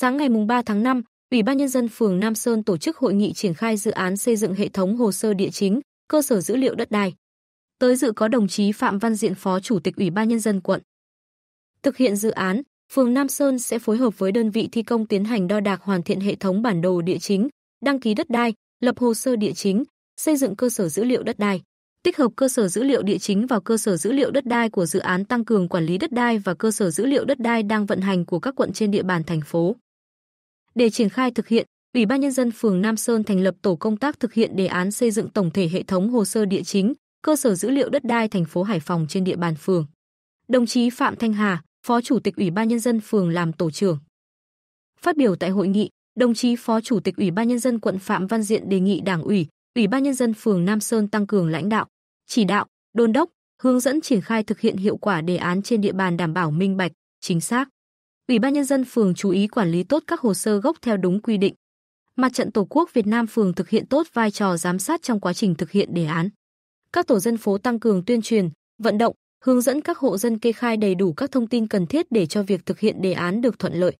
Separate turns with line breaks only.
Sáng ngày 3 tháng 5, Ủy ban Nhân dân phường Nam Sơn tổ chức hội nghị triển khai dự án xây dựng hệ thống hồ sơ địa chính, cơ sở dữ liệu đất đai. Tới dự có đồng chí Phạm Văn Diện Phó Chủ tịch Ủy ban Nhân dân quận. Thực hiện dự án, phường Nam Sơn sẽ phối hợp với đơn vị thi công tiến hành đo đạc hoàn thiện hệ thống bản đồ địa chính, đăng ký đất đai, lập hồ sơ địa chính, xây dựng cơ sở dữ liệu đất đai. Tích hợp cơ sở dữ liệu địa chính vào cơ sở dữ liệu đất đai của dự án tăng cường quản lý đất đai và cơ sở dữ liệu đất đai đang vận hành của các quận trên địa bàn thành phố. Để triển khai thực hiện, Ủy ban nhân dân phường Nam Sơn thành lập tổ công tác thực hiện đề án xây dựng tổng thể hệ thống hồ sơ địa chính, cơ sở dữ liệu đất đai thành phố Hải Phòng trên địa bàn phường. Đồng chí Phạm Thanh Hà, Phó Chủ tịch Ủy ban nhân dân phường làm tổ trưởng. Phát biểu tại hội nghị, đồng chí Phó Chủ tịch Ủy ban nhân dân quận Phạm Văn Diện đề nghị Đảng ủy, Ủy ban nhân dân phường Nam Sơn tăng cường lãnh đạo, chỉ đạo, đôn đốc, hướng dẫn triển khai thực hiện hiệu quả đề án trên địa bàn đảm bảo minh bạch, chính xác. Ủy ban nhân dân phường chú ý quản lý tốt các hồ sơ gốc theo đúng quy định. Mặt trận Tổ quốc Việt Nam phường thực hiện tốt vai trò giám sát trong quá trình thực hiện đề án. Các tổ dân phố tăng cường tuyên truyền, vận động, hướng dẫn các hộ dân kê khai đầy đủ các thông tin cần thiết để cho việc thực hiện đề án được thuận lợi.